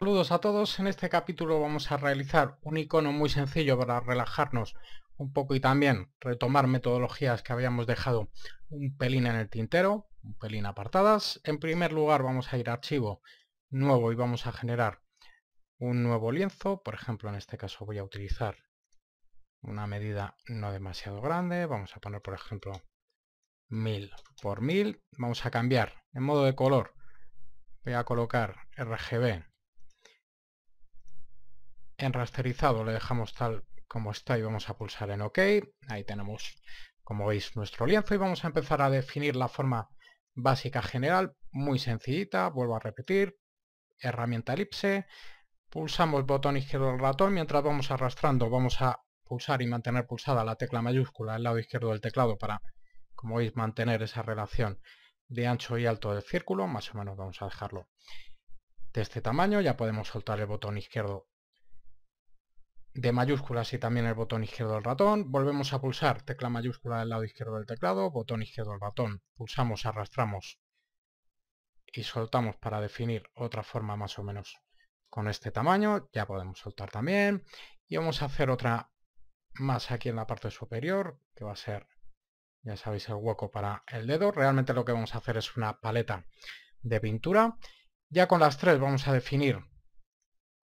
Saludos a todos, en este capítulo vamos a realizar un icono muy sencillo para relajarnos un poco y también retomar metodologías que habíamos dejado un pelín en el tintero, un pelín apartadas. En primer lugar vamos a ir a archivo nuevo y vamos a generar un nuevo lienzo, por ejemplo en este caso voy a utilizar una medida no demasiado grande, vamos a poner por ejemplo 1000 por 1000, vamos a cambiar en modo de color, voy a colocar RGB en rasterizado le dejamos tal como está y vamos a pulsar en OK. Ahí tenemos, como veis, nuestro lienzo y vamos a empezar a definir la forma básica general, muy sencillita, vuelvo a repetir, herramienta elipse, pulsamos el botón izquierdo del ratón, mientras vamos arrastrando vamos a pulsar y mantener pulsada la tecla mayúscula al lado izquierdo del teclado para, como veis, mantener esa relación de ancho y alto del círculo, más o menos vamos a dejarlo de este tamaño, ya podemos soltar el botón izquierdo de mayúsculas y también el botón izquierdo del ratón. Volvemos a pulsar tecla mayúscula del lado izquierdo del teclado, botón izquierdo del ratón. Pulsamos, arrastramos y soltamos para definir otra forma más o menos con este tamaño. Ya podemos soltar también. Y vamos a hacer otra más aquí en la parte superior, que va a ser, ya sabéis, el hueco para el dedo. Realmente lo que vamos a hacer es una paleta de pintura. Ya con las tres vamos a definir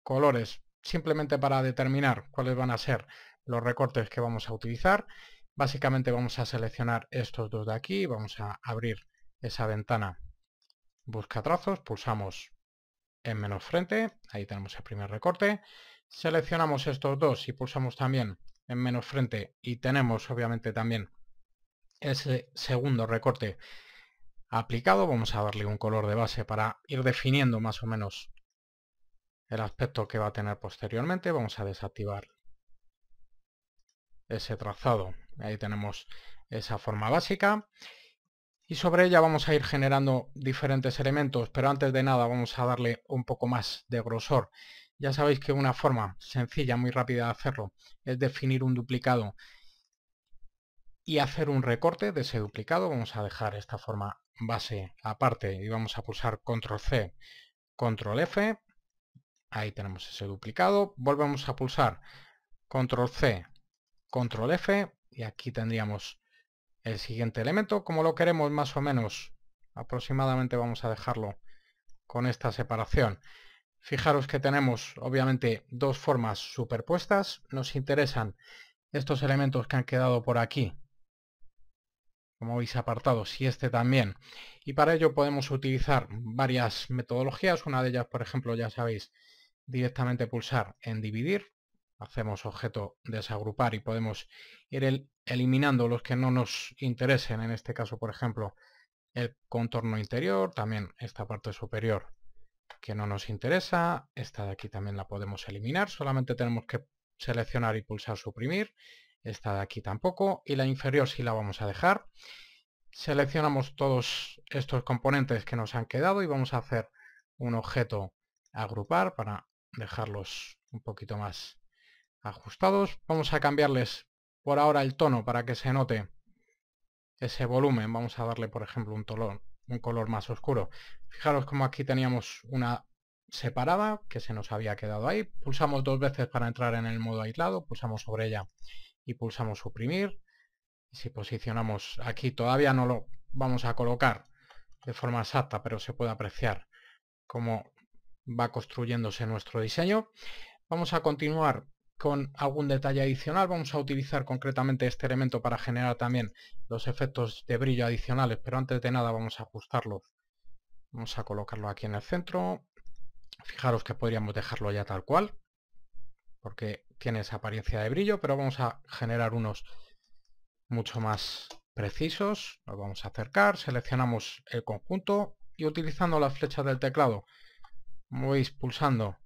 colores simplemente para determinar cuáles van a ser los recortes que vamos a utilizar. Básicamente vamos a seleccionar estos dos de aquí, vamos a abrir esa ventana busca trazos, pulsamos en menos frente, ahí tenemos el primer recorte, seleccionamos estos dos y pulsamos también en menos frente y tenemos obviamente también ese segundo recorte aplicado, vamos a darle un color de base para ir definiendo más o menos el aspecto que va a tener posteriormente, vamos a desactivar ese trazado. Ahí tenemos esa forma básica y sobre ella vamos a ir generando diferentes elementos, pero antes de nada vamos a darle un poco más de grosor. Ya sabéis que una forma sencilla, muy rápida de hacerlo, es definir un duplicado y hacer un recorte de ese duplicado. Vamos a dejar esta forma base aparte y vamos a pulsar control C, control F Ahí tenemos ese duplicado. Volvemos a pulsar control C, control F y aquí tendríamos el siguiente elemento. Como lo queremos más o menos aproximadamente vamos a dejarlo con esta separación. Fijaros que tenemos obviamente dos formas superpuestas. Nos interesan estos elementos que han quedado por aquí, como veis apartados, y este también. Y para ello podemos utilizar varias metodologías. Una de ellas, por ejemplo, ya sabéis, directamente pulsar en dividir, hacemos objeto desagrupar y podemos ir eliminando los que no nos interesen, en este caso por ejemplo el contorno interior, también esta parte superior que no nos interesa, esta de aquí también la podemos eliminar, solamente tenemos que seleccionar y pulsar suprimir, esta de aquí tampoco, y la inferior sí la vamos a dejar. Seleccionamos todos estos componentes que nos han quedado y vamos a hacer un objeto agrupar para dejarlos un poquito más ajustados. Vamos a cambiarles por ahora el tono para que se note ese volumen. Vamos a darle, por ejemplo, un, tono un color más oscuro. Fijaros como aquí teníamos una separada que se nos había quedado ahí. Pulsamos dos veces para entrar en el modo aislado, pulsamos sobre ella y pulsamos suprimir. Y si posicionamos aquí, todavía no lo vamos a colocar de forma exacta, pero se puede apreciar como va construyéndose nuestro diseño. Vamos a continuar con algún detalle adicional. Vamos a utilizar concretamente este elemento para generar también los efectos de brillo adicionales, pero antes de nada vamos a ajustarlo. Vamos a colocarlo aquí en el centro. Fijaros que podríamos dejarlo ya tal cual, porque tiene esa apariencia de brillo, pero vamos a generar unos mucho más precisos. Nos vamos a acercar, seleccionamos el conjunto y utilizando las flechas del teclado movéis pulsando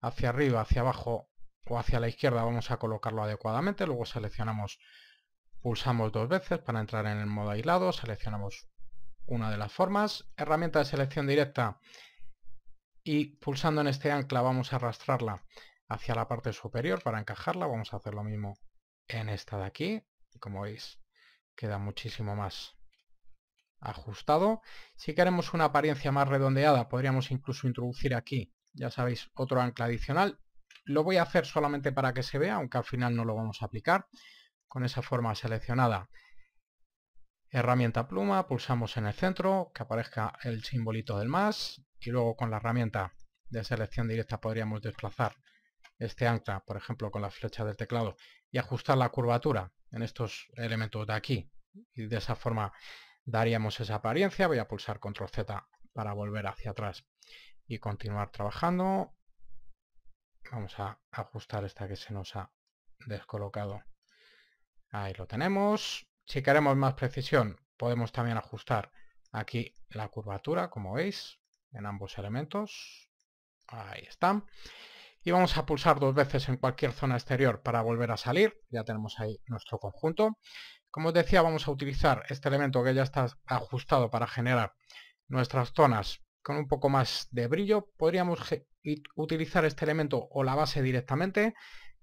hacia arriba, hacia abajo o hacia la izquierda vamos a colocarlo adecuadamente, luego seleccionamos, pulsamos dos veces para entrar en el modo aislado, seleccionamos una de las formas, herramienta de selección directa y pulsando en este ancla vamos a arrastrarla hacia la parte superior para encajarla, vamos a hacer lo mismo en esta de aquí, como veis queda muchísimo más ajustado. Si queremos una apariencia más redondeada, podríamos incluso introducir aquí, ya sabéis, otro ancla adicional. Lo voy a hacer solamente para que se vea, aunque al final no lo vamos a aplicar. Con esa forma seleccionada, herramienta pluma, pulsamos en el centro, que aparezca el simbolito del más, y luego con la herramienta de selección directa podríamos desplazar este ancla, por ejemplo, con la flecha del teclado, y ajustar la curvatura en estos elementos de aquí. Y de esa forma daríamos esa apariencia. Voy a pulsar control Z para volver hacia atrás y continuar trabajando. Vamos a ajustar esta que se nos ha descolocado. Ahí lo tenemos. Si queremos más precisión, podemos también ajustar aquí la curvatura, como veis, en ambos elementos. Ahí están y vamos a pulsar dos veces en cualquier zona exterior para volver a salir. Ya tenemos ahí nuestro conjunto. Como os decía, vamos a utilizar este elemento que ya está ajustado para generar nuestras zonas con un poco más de brillo. Podríamos utilizar este elemento o la base directamente.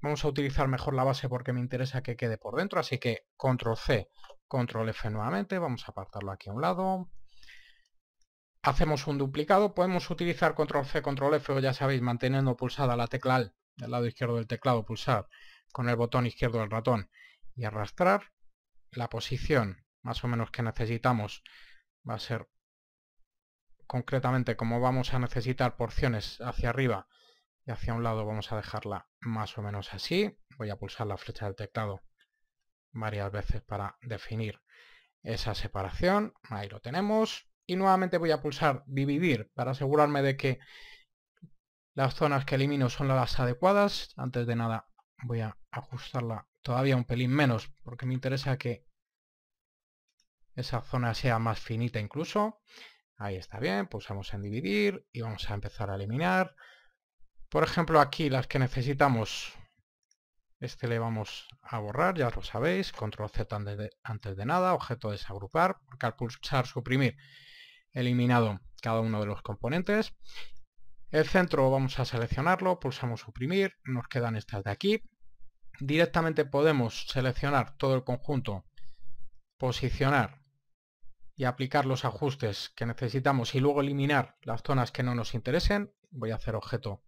Vamos a utilizar mejor la base porque me interesa que quede por dentro, así que control C, control F nuevamente. Vamos a apartarlo aquí a un lado, hacemos un duplicado, podemos utilizar control C, control F o ya sabéis, manteniendo pulsada la tecla del lado izquierdo del teclado, pulsar con el botón izquierdo del ratón y arrastrar la posición más o menos que necesitamos va a ser concretamente como vamos a necesitar porciones hacia arriba y hacia un lado vamos a dejarla más o menos así voy a pulsar la flecha del teclado varias veces para definir esa separación ahí lo tenemos y nuevamente voy a pulsar dividir para asegurarme de que las zonas que elimino son las adecuadas. Antes de nada voy a ajustarla todavía un pelín menos porque me interesa que esa zona sea más finita incluso. Ahí está bien, pulsamos en dividir y vamos a empezar a eliminar. Por ejemplo, aquí las que necesitamos, este le vamos a borrar, ya lo sabéis, control Z antes de, nada, objeto desagrupar, porque al pulsar suprimir eliminado cada uno de los componentes. El centro vamos a seleccionarlo, pulsamos suprimir, nos quedan estas de aquí. Directamente podemos seleccionar todo el conjunto, posicionar y aplicar los ajustes que necesitamos y luego eliminar las zonas que no nos interesen. Voy a hacer objeto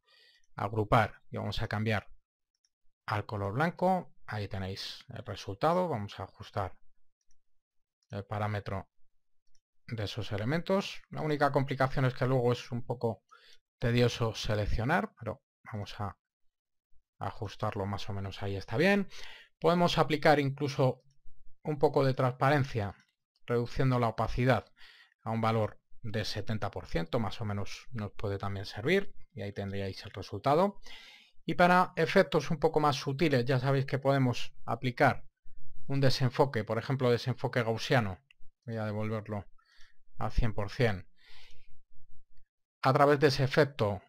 agrupar y vamos a cambiar al color blanco. Ahí tenéis el resultado. Vamos a ajustar el parámetro de esos elementos. La única complicación es que luego es un poco tedioso seleccionar, pero vamos a ajustarlo más o menos ahí está bien. Podemos aplicar incluso un poco de transparencia, reduciendo la opacidad a un valor de 70%, más o menos nos puede también servir, y ahí tendríais el resultado. Y para efectos un poco más sutiles, ya sabéis que podemos aplicar un desenfoque, por ejemplo, desenfoque gaussiano. Voy a devolverlo 100%. A través de ese efecto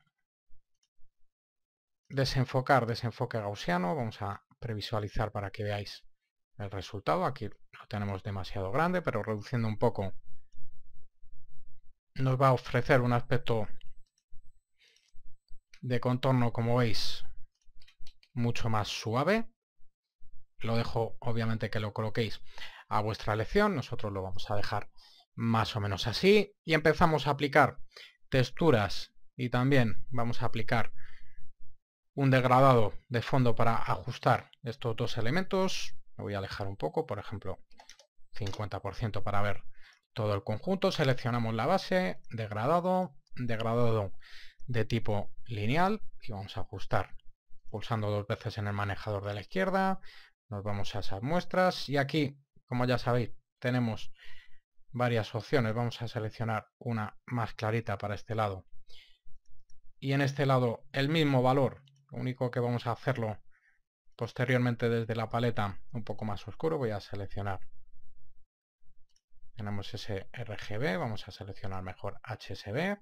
desenfocar, desenfoque gaussiano, vamos a previsualizar para que veáis el resultado. Aquí lo tenemos demasiado grande, pero reduciendo un poco nos va a ofrecer un aspecto de contorno, como veis, mucho más suave. Lo dejo, obviamente, que lo coloquéis a vuestra elección. Nosotros lo vamos a dejar más o menos así y empezamos a aplicar texturas y también vamos a aplicar un degradado de fondo para ajustar estos dos elementos me voy a alejar un poco por ejemplo 50% para ver todo el conjunto seleccionamos la base degradado degradado de tipo lineal y vamos a ajustar pulsando dos veces en el manejador de la izquierda nos vamos a esas muestras y aquí como ya sabéis tenemos varias opciones. Vamos a seleccionar una más clarita para este lado. Y en este lado el mismo valor, lo único que vamos a hacerlo posteriormente desde la paleta un poco más oscuro, voy a seleccionar. Tenemos ese RGB, vamos a seleccionar mejor HSB.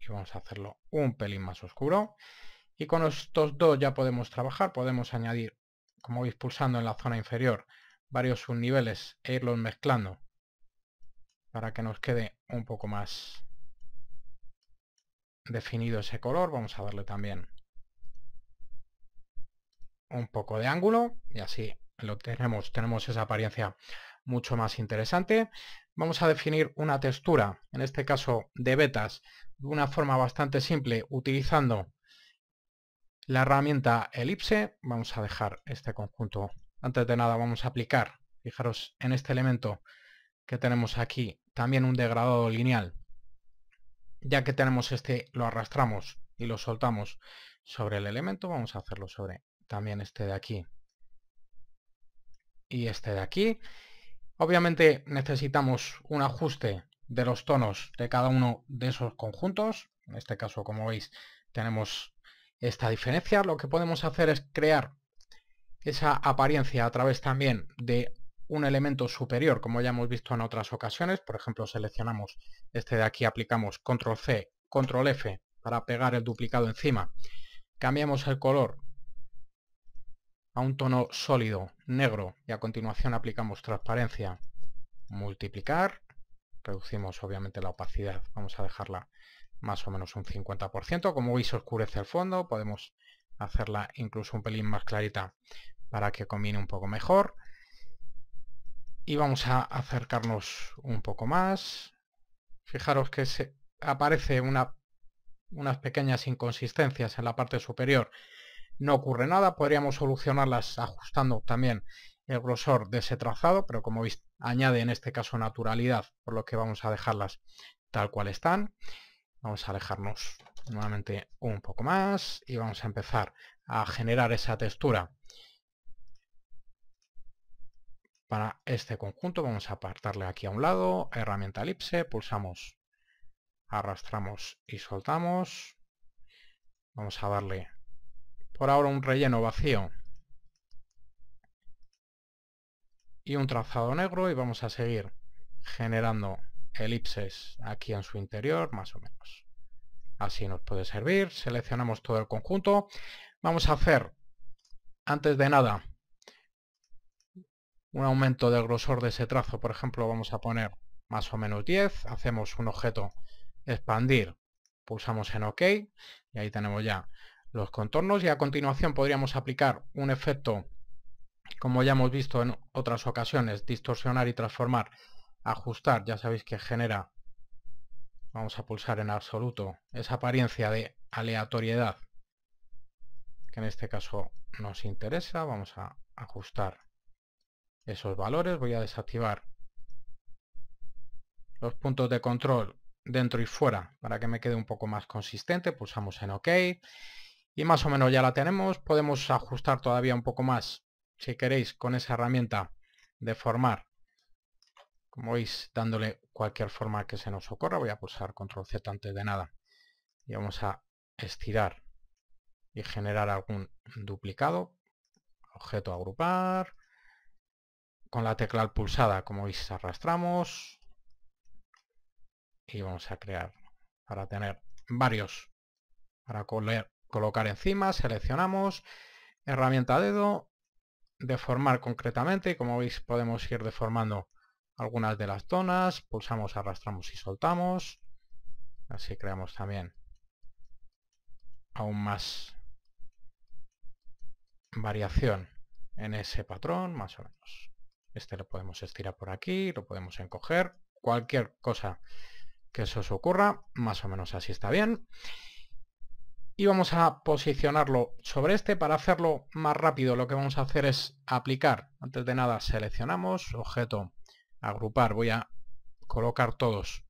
Y vamos a hacerlo un pelín más oscuro. Y con estos dos ya podemos trabajar, podemos añadir, como veis pulsando en la zona inferior, varios subniveles e irlos mezclando para que nos quede un poco más definido ese color. Vamos a darle también un poco de ángulo y así lo tenemos, tenemos esa apariencia mucho más interesante. Vamos a definir una textura, en este caso de vetas, de una forma bastante simple utilizando la herramienta elipse. Vamos a dejar este conjunto antes de nada vamos a aplicar, fijaros en este elemento que tenemos aquí, también un degradado lineal. Ya que tenemos este, lo arrastramos y lo soltamos sobre el elemento, vamos a hacerlo sobre también este de aquí y este de aquí. Obviamente necesitamos un ajuste de los tonos de cada uno de esos conjuntos. En este caso, como veis, tenemos esta diferencia. Lo que podemos hacer es crear esa apariencia a través también de un elemento superior, como ya hemos visto en otras ocasiones. Por ejemplo, seleccionamos este de aquí, aplicamos control C, control F para pegar el duplicado encima. Cambiamos el color a un tono sólido, negro, y a continuación aplicamos transparencia. Multiplicar, reducimos obviamente la opacidad, vamos a dejarla más o menos un 50%. Como veis oscurece el fondo, podemos hacerla incluso un pelín más clarita para que combine un poco mejor. Y vamos a acercarnos un poco más. Fijaros que se aparece una, unas pequeñas inconsistencias en la parte superior. No ocurre nada, podríamos solucionarlas ajustando también el grosor de ese trazado, pero como veis añade en este caso naturalidad, por lo que vamos a dejarlas tal cual están. Vamos a alejarnos nuevamente un poco más y vamos a empezar a generar esa textura para este conjunto vamos a apartarle aquí a un lado, herramienta elipse, pulsamos, arrastramos y soltamos. Vamos a darle por ahora un relleno vacío y un trazado negro y vamos a seguir generando elipses aquí en su interior, más o menos. Así nos puede servir. Seleccionamos todo el conjunto. Vamos a hacer, antes de nada, un aumento del grosor de ese trazo, por ejemplo, vamos a poner más o menos 10, hacemos un objeto expandir, pulsamos en OK y ahí tenemos ya los contornos y a continuación podríamos aplicar un efecto, como ya hemos visto en otras ocasiones, distorsionar y transformar, ajustar, ya sabéis que genera, vamos a pulsar en absoluto, esa apariencia de aleatoriedad que en este caso nos interesa, vamos a ajustar esos valores. Voy a desactivar los puntos de control dentro y fuera para que me quede un poco más consistente. Pulsamos en OK. Y más o menos ya la tenemos. Podemos ajustar todavía un poco más, si queréis, con esa herramienta de formar. Como veis, dándole cualquier forma que se nos ocurra. Voy a pulsar control Z antes de nada. Y vamos a estirar y generar algún duplicado. Objeto agrupar con la tecla pulsada, como veis, arrastramos y vamos a crear para tener varios para colocar encima, seleccionamos herramienta dedo, deformar concretamente como veis podemos ir deformando algunas de las zonas, pulsamos, arrastramos y soltamos, así creamos también aún más variación en ese patrón, más o menos. Este lo podemos estirar por aquí, lo podemos encoger. Cualquier cosa que se os ocurra, más o menos así está bien. Y vamos a posicionarlo sobre este para hacerlo más rápido. Lo que vamos a hacer es aplicar. Antes de nada seleccionamos, objeto, agrupar. Voy a colocar todos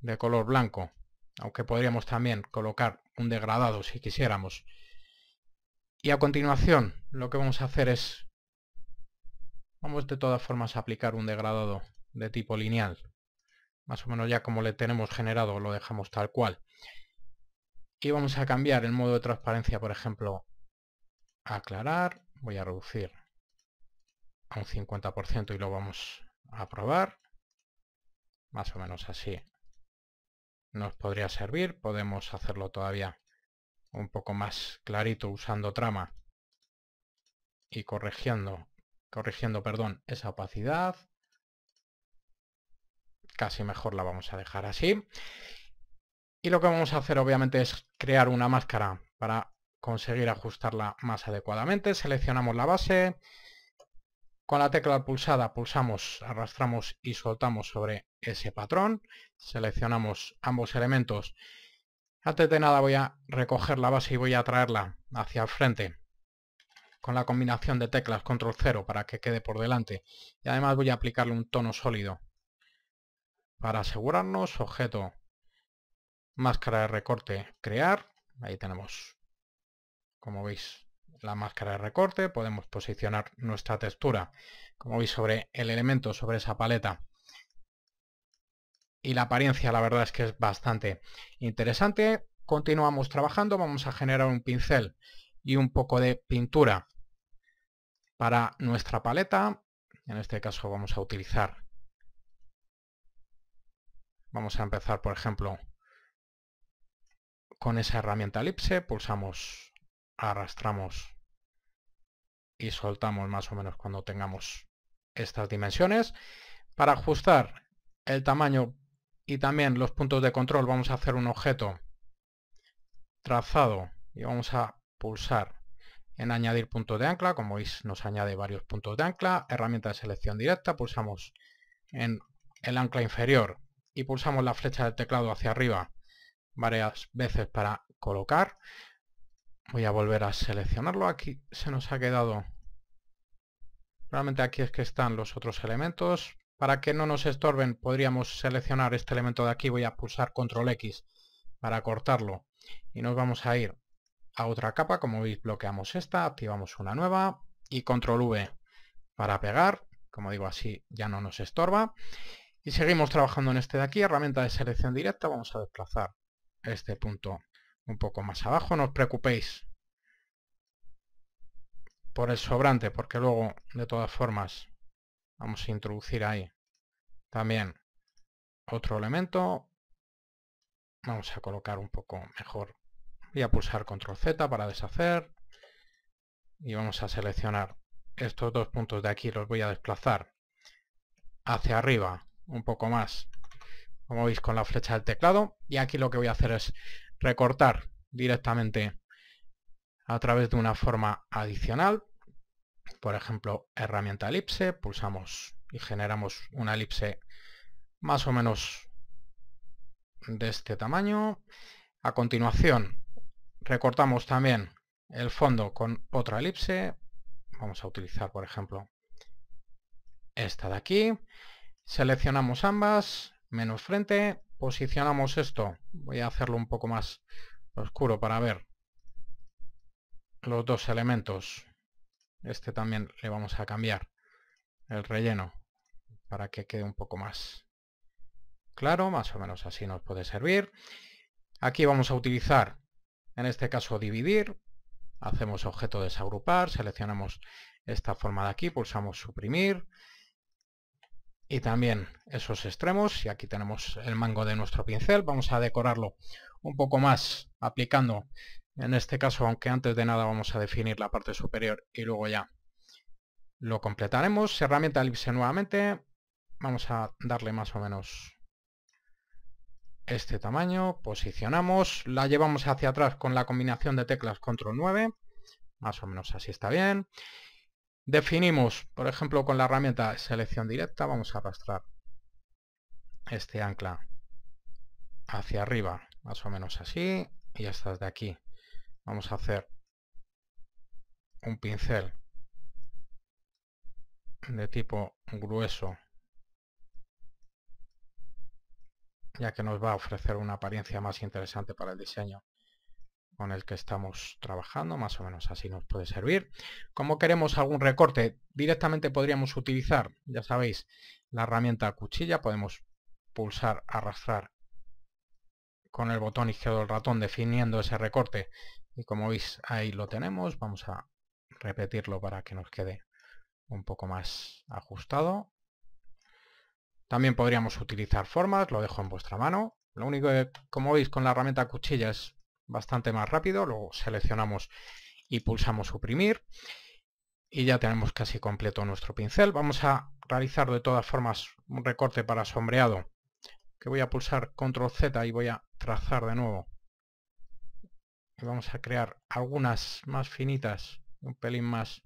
de color blanco. Aunque podríamos también colocar un degradado si quisiéramos. Y a continuación lo que vamos a hacer es Vamos de todas formas a aplicar un degradado de tipo lineal. Más o menos ya como le tenemos generado lo dejamos tal cual. Y vamos a cambiar el modo de transparencia, por ejemplo, aclarar. Voy a reducir a un 50% y lo vamos a probar. Más o menos así nos podría servir. Podemos hacerlo todavía un poco más clarito usando trama y corrigiendo corrigiendo, perdón, esa opacidad. Casi mejor la vamos a dejar así. Y lo que vamos a hacer obviamente es crear una máscara para conseguir ajustarla más adecuadamente. Seleccionamos la base. Con la tecla pulsada pulsamos, arrastramos y soltamos sobre ese patrón. Seleccionamos ambos elementos. Antes de nada voy a recoger la base y voy a traerla hacia el frente con la combinación de teclas control 0 para que quede por delante y además voy a aplicarle un tono sólido para asegurarnos objeto máscara de recorte crear ahí tenemos como veis la máscara de recorte podemos posicionar nuestra textura como veis sobre el elemento sobre esa paleta y la apariencia la verdad es que es bastante interesante continuamos trabajando vamos a generar un pincel y un poco de pintura para nuestra paleta, en este caso vamos a utilizar, vamos a empezar por ejemplo con esa herramienta elipse, pulsamos, arrastramos y soltamos más o menos cuando tengamos estas dimensiones. Para ajustar el tamaño y también los puntos de control vamos a hacer un objeto trazado y vamos a pulsar en añadir puntos de ancla, como veis, nos añade varios puntos de ancla. Herramienta de selección directa, pulsamos en el ancla inferior y pulsamos la flecha del teclado hacia arriba varias veces para colocar. Voy a volver a seleccionarlo. Aquí se nos ha quedado... Realmente aquí es que están los otros elementos. Para que no nos estorben podríamos seleccionar este elemento de aquí. Voy a pulsar control X para cortarlo. Y nos vamos a ir a otra capa, como veis bloqueamos esta, activamos una nueva y control V para pegar, como digo así ya no nos estorba. Y seguimos trabajando en este de aquí, herramienta de selección directa, vamos a desplazar este punto un poco más abajo, no os preocupéis por el sobrante, porque luego de todas formas vamos a introducir ahí también otro elemento, vamos a colocar un poco mejor Voy a pulsar control Z para deshacer. Y vamos a seleccionar estos dos puntos de aquí. Los voy a desplazar hacia arriba un poco más. Como veis con la flecha del teclado. Y aquí lo que voy a hacer es recortar directamente a través de una forma adicional. Por ejemplo, herramienta elipse. Pulsamos y generamos una elipse más o menos de este tamaño. A continuación, Recortamos también el fondo con otra elipse. Vamos a utilizar, por ejemplo, esta de aquí. Seleccionamos ambas, menos frente. Posicionamos esto. Voy a hacerlo un poco más oscuro para ver los dos elementos. Este también le vamos a cambiar el relleno para que quede un poco más claro, más o menos así nos puede servir. Aquí vamos a utilizar en este caso dividir, hacemos objeto desagrupar, seleccionamos esta forma de aquí, pulsamos suprimir y también esos extremos y aquí tenemos el mango de nuestro pincel, vamos a decorarlo un poco más aplicando en este caso, aunque antes de nada vamos a definir la parte superior y luego ya lo completaremos. Herramienta elipse nuevamente. Vamos a darle más o menos este tamaño, posicionamos, la llevamos hacia atrás con la combinación de teclas control 9, más o menos así está bien. Definimos, por ejemplo, con la herramienta selección directa, vamos a arrastrar este ancla hacia arriba, más o menos así, y estas de aquí. Vamos a hacer un pincel de tipo grueso ya que nos va a ofrecer una apariencia más interesante para el diseño con el que estamos trabajando, más o menos así nos puede servir. Como queremos algún recorte, directamente podríamos utilizar, ya sabéis, la herramienta cuchilla, podemos pulsar, arrastrar con el botón izquierdo del ratón definiendo ese recorte y como veis ahí lo tenemos, vamos a repetirlo para que nos quede un poco más ajustado. También podríamos utilizar formas, lo dejo en vuestra mano. Lo único que, como veis, con la herramienta cuchillas es bastante más rápido. Lo seleccionamos y pulsamos suprimir. Y ya tenemos casi completo nuestro pincel. Vamos a realizar de todas formas un recorte para sombreado. Que voy a pulsar control Z y voy a trazar de nuevo. Y vamos a crear algunas más finitas, un pelín más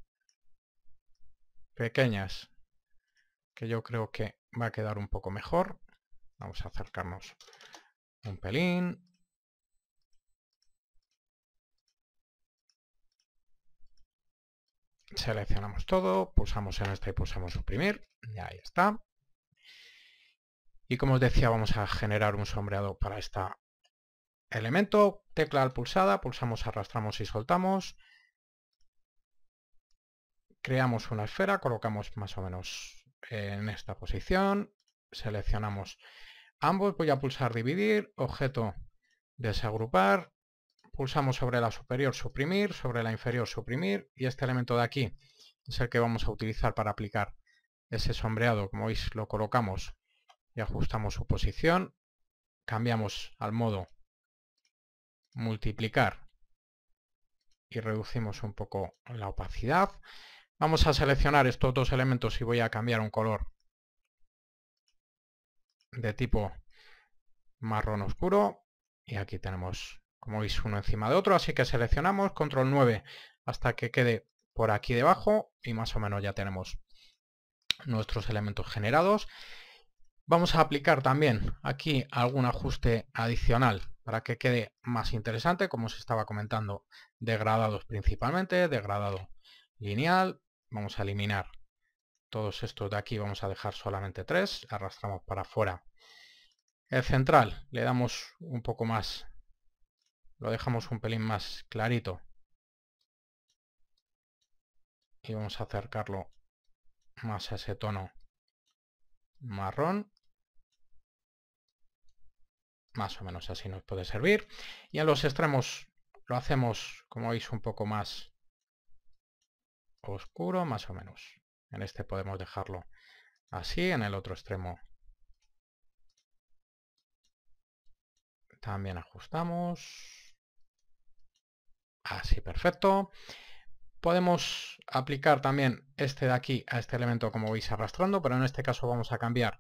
pequeñas. Que yo creo que va a quedar un poco mejor. Vamos a acercarnos un pelín. Seleccionamos todo, pulsamos en esta y pulsamos suprimir. Y ahí está. Y como os decía, vamos a generar un sombreado para este elemento. Tecla al pulsada, pulsamos, arrastramos y soltamos. Creamos una esfera, colocamos más o menos en esta posición. Seleccionamos ambos, voy a pulsar dividir, objeto desagrupar, pulsamos sobre la superior suprimir, sobre la inferior suprimir y este elemento de aquí es el que vamos a utilizar para aplicar ese sombreado. Como veis lo colocamos y ajustamos su posición, cambiamos al modo multiplicar y reducimos un poco la opacidad. Vamos a seleccionar estos dos elementos y voy a cambiar un color de tipo marrón oscuro. Y aquí tenemos, como veis, uno encima de otro. Así que seleccionamos control 9 hasta que quede por aquí debajo y más o menos ya tenemos nuestros elementos generados. Vamos a aplicar también aquí algún ajuste adicional para que quede más interesante, como se estaba comentando, degradados principalmente, degradado lineal, vamos a eliminar todos estos de aquí, vamos a dejar solamente tres, arrastramos para afuera. El central le damos un poco más, lo dejamos un pelín más clarito. Y vamos a acercarlo más a ese tono marrón. Más o menos así nos puede servir. Y a los extremos lo hacemos, como veis, un poco más oscuro más o menos. En este podemos dejarlo así, en el otro extremo también ajustamos. Así, perfecto. Podemos aplicar también este de aquí a este elemento como veis arrastrando, pero en este caso vamos a cambiar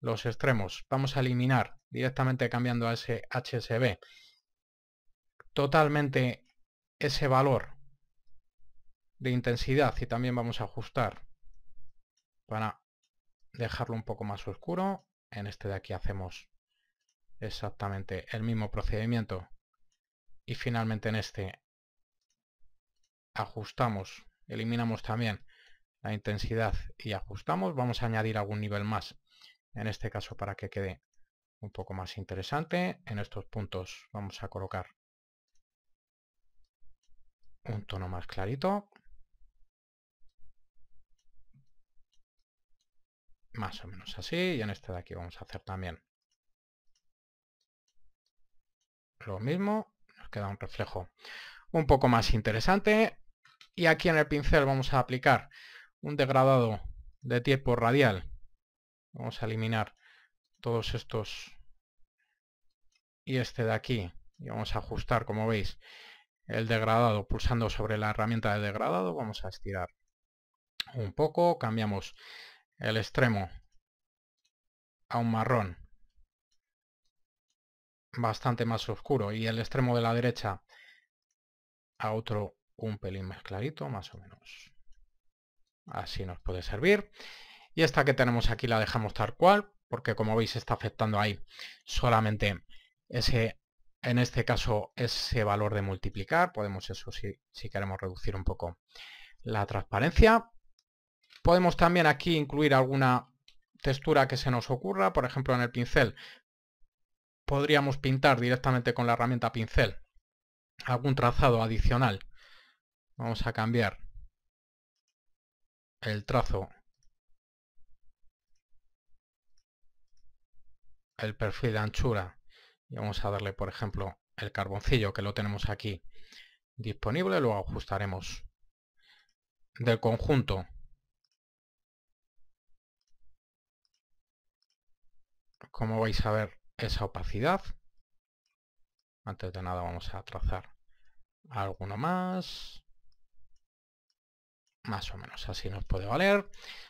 los extremos. Vamos a eliminar directamente cambiando a ese HSB totalmente ese valor de intensidad y también vamos a ajustar para dejarlo un poco más oscuro. En este de aquí hacemos exactamente el mismo procedimiento y finalmente en este ajustamos, eliminamos también la intensidad y ajustamos. Vamos a añadir algún nivel más, en este caso para que quede un poco más interesante. En estos puntos vamos a colocar un tono más clarito. más o menos así. Y en este de aquí vamos a hacer también lo mismo. Nos queda un reflejo un poco más interesante. Y aquí en el pincel vamos a aplicar un degradado de tiempo radial. Vamos a eliminar todos estos y este de aquí. Y vamos a ajustar, como veis, el degradado pulsando sobre la herramienta de degradado. Vamos a estirar un poco. Cambiamos el extremo a un marrón bastante más oscuro y el extremo de la derecha a otro un pelín más clarito, más o menos. Así nos puede servir. Y esta que tenemos aquí la dejamos tal cual, porque como veis está afectando ahí solamente ese, en este caso, ese valor de multiplicar. Podemos eso si, si queremos reducir un poco la transparencia. Podemos también aquí incluir alguna textura que se nos ocurra, por ejemplo en el pincel. Podríamos pintar directamente con la herramienta pincel algún trazado adicional. Vamos a cambiar el trazo, el perfil de anchura y vamos a darle por ejemplo el carboncillo que lo tenemos aquí disponible, lo ajustaremos del conjunto como vais a ver esa opacidad antes de nada vamos a trazar alguno más más o menos así nos puede valer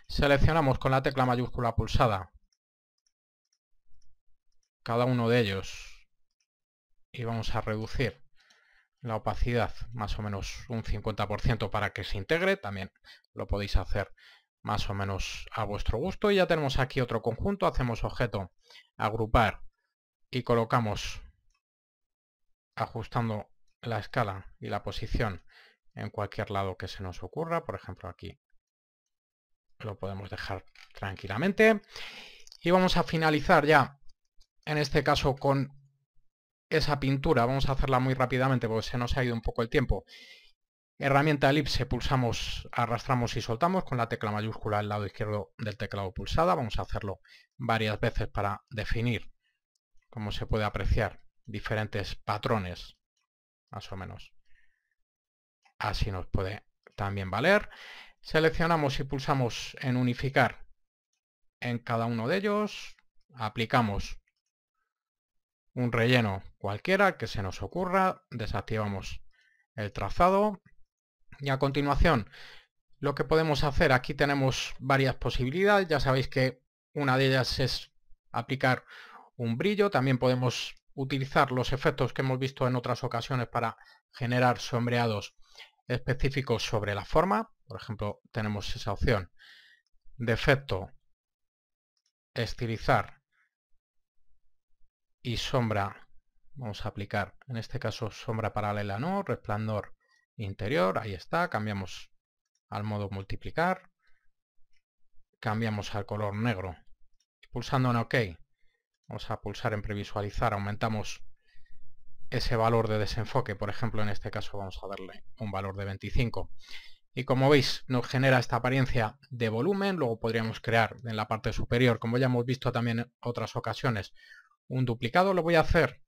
seleccionamos con la tecla mayúscula pulsada cada uno de ellos y vamos a reducir la opacidad más o menos un 50% para que se integre también lo podéis hacer más o menos a vuestro gusto. Y ya tenemos aquí otro conjunto, hacemos objeto, agrupar y colocamos ajustando la escala y la posición en cualquier lado que se nos ocurra, por ejemplo aquí lo podemos dejar tranquilamente. Y vamos a finalizar ya, en este caso con esa pintura, vamos a hacerla muy rápidamente porque se nos ha ido un poco el tiempo. Herramienta elipse, pulsamos, arrastramos y soltamos con la tecla mayúscula al lado izquierdo del teclado pulsada. Vamos a hacerlo varias veces para definir, como se puede apreciar, diferentes patrones, más o menos. Así nos puede también valer. Seleccionamos y pulsamos en unificar en cada uno de ellos. Aplicamos un relleno cualquiera que se nos ocurra. Desactivamos el trazado y a continuación, lo que podemos hacer, aquí tenemos varias posibilidades, ya sabéis que una de ellas es aplicar un brillo, también podemos utilizar los efectos que hemos visto en otras ocasiones para generar sombreados específicos sobre la forma, por ejemplo tenemos esa opción de efecto estilizar y sombra vamos a aplicar en este caso sombra paralela no resplandor interior, ahí está, cambiamos al modo multiplicar, cambiamos al color negro, pulsando en OK, vamos a pulsar en previsualizar, aumentamos ese valor de desenfoque, por ejemplo en este caso vamos a darle un valor de 25. Y como veis nos genera esta apariencia de volumen, luego podríamos crear en la parte superior, como ya hemos visto también en otras ocasiones, un duplicado. Lo voy a hacer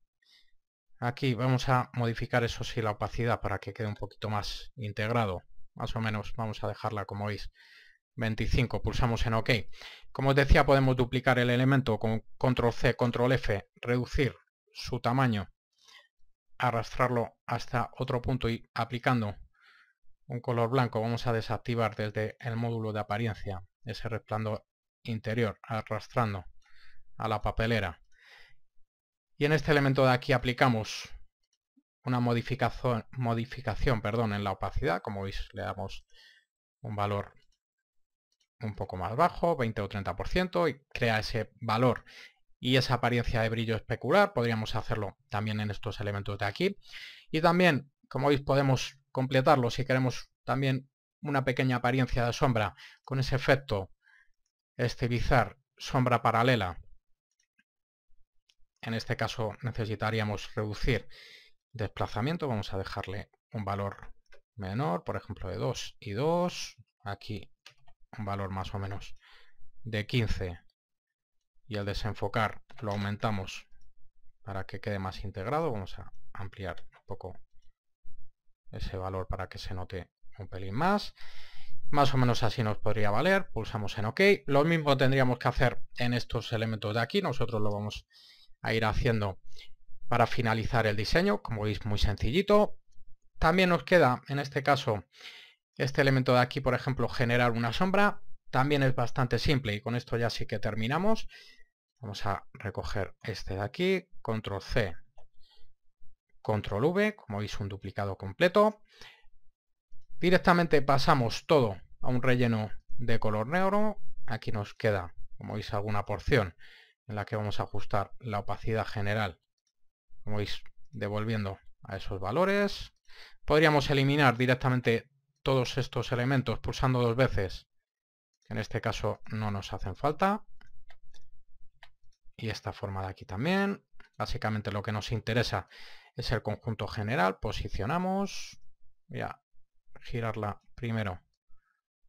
Aquí vamos a modificar eso sí la opacidad para que quede un poquito más integrado. Más o menos vamos a dejarla como veis. 25, pulsamos en OK. Como os decía, podemos duplicar el elemento con control C, control F, reducir su tamaño, arrastrarlo hasta otro punto y aplicando un color blanco vamos a desactivar desde el módulo de apariencia ese resplandor interior, arrastrando a la papelera. Y en este elemento de aquí aplicamos una modificación, modificación perdón, en la opacidad. Como veis, le damos un valor un poco más bajo, 20 o 30%, y crea ese valor y esa apariencia de brillo especular. Podríamos hacerlo también en estos elementos de aquí. Y también, como veis, podemos completarlo si queremos también una pequeña apariencia de sombra con ese efecto estilizar sombra paralela en este caso necesitaríamos reducir desplazamiento, vamos a dejarle un valor menor, por ejemplo de 2 y 2, aquí un valor más o menos de 15 y al desenfocar lo aumentamos para que quede más integrado, vamos a ampliar un poco ese valor para que se note un pelín más. Más o menos así nos podría valer, pulsamos en OK. Lo mismo tendríamos que hacer en estos elementos de aquí, nosotros lo vamos ir haciendo para finalizar el diseño, como veis muy sencillito. También nos queda, en este caso, este elemento de aquí, por ejemplo, generar una sombra. También es bastante simple y con esto ya sí que terminamos. Vamos a recoger este de aquí, control C, control V, como veis un duplicado completo. Directamente pasamos todo a un relleno de color negro. Aquí nos queda, como veis, alguna porción en la que vamos a ajustar la opacidad general. Como veis, devolviendo a esos valores. Podríamos eliminar directamente todos estos elementos pulsando dos veces. En este caso no nos hacen falta. Y esta forma de aquí también. Básicamente lo que nos interesa es el conjunto general. Posicionamos. Voy a girarla primero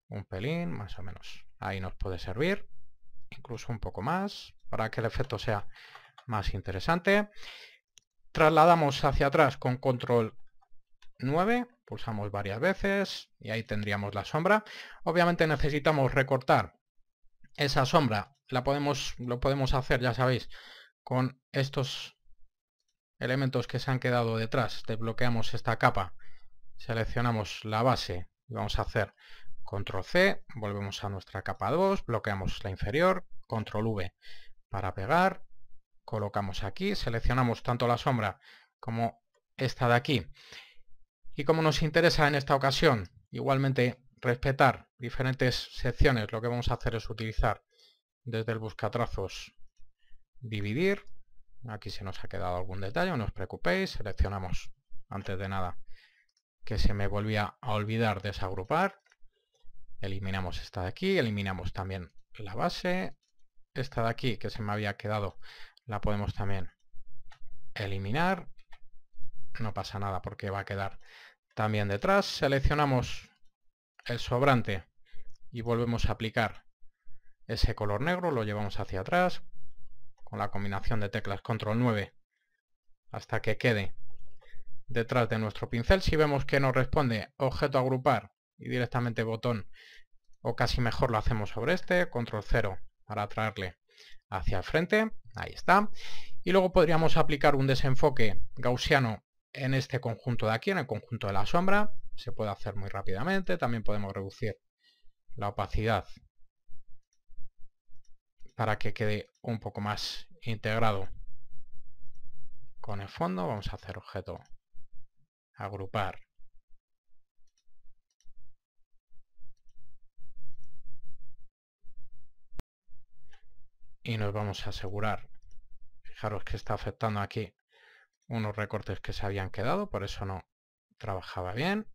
un pelín, más o menos. Ahí nos puede servir. Incluso un poco más para que el efecto sea más interesante. Trasladamos hacia atrás con control 9, pulsamos varias veces y ahí tendríamos la sombra. Obviamente necesitamos recortar esa sombra, la podemos, lo podemos hacer, ya sabéis, con estos elementos que se han quedado detrás. Desbloqueamos esta capa, seleccionamos la base y vamos a hacer control C, volvemos a nuestra capa 2, bloqueamos la inferior, control V para pegar, colocamos aquí, seleccionamos tanto la sombra como esta de aquí. Y como nos interesa en esta ocasión igualmente respetar diferentes secciones, lo que vamos a hacer es utilizar desde el buscatrazos dividir. Aquí se nos ha quedado algún detalle, no os preocupéis, seleccionamos antes de nada que se me volvía a olvidar desagrupar. Eliminamos esta de aquí, eliminamos también la base, esta de aquí que se me había quedado, la podemos también eliminar. No pasa nada porque va a quedar también detrás. Seleccionamos el sobrante y volvemos a aplicar ese color negro, lo llevamos hacia atrás con la combinación de teclas control 9 hasta que quede detrás de nuestro pincel. Si vemos que nos responde objeto agrupar y directamente botón o casi mejor lo hacemos sobre este, control 0 para traerle hacia el frente, ahí está. Y luego podríamos aplicar un desenfoque gaussiano en este conjunto de aquí, en el conjunto de la sombra, se puede hacer muy rápidamente, también podemos reducir la opacidad para que quede un poco más integrado con el fondo, vamos a hacer objeto agrupar y nos vamos a asegurar fijaros que está afectando aquí unos recortes que se habían quedado por eso no trabajaba bien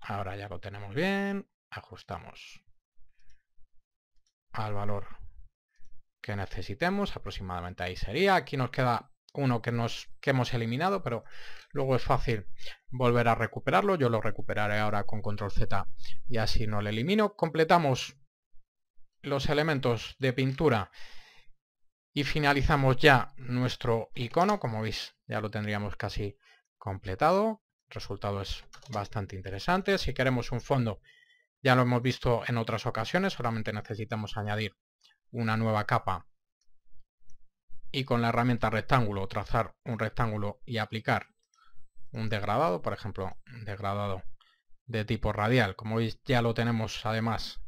ahora ya lo tenemos bien ajustamos al valor que necesitemos aproximadamente ahí sería aquí nos queda uno que, nos, que hemos eliminado, pero luego es fácil volver a recuperarlo. Yo lo recuperaré ahora con control Z y así no lo elimino. Completamos los elementos de pintura y finalizamos ya nuestro icono, como veis ya lo tendríamos casi completado, el resultado es bastante interesante, si queremos un fondo ya lo hemos visto en otras ocasiones, solamente necesitamos añadir una nueva capa y con la herramienta rectángulo trazar un rectángulo y aplicar un degradado, por ejemplo, un degradado de tipo radial. Como veis ya lo tenemos además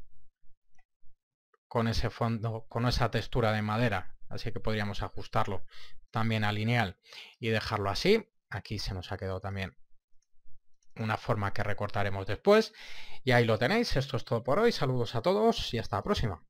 con ese fondo, con esa textura de madera. Así que podríamos ajustarlo también a lineal y dejarlo así. Aquí se nos ha quedado también una forma que recortaremos después. Y ahí lo tenéis. Esto es todo por hoy. Saludos a todos y hasta la próxima.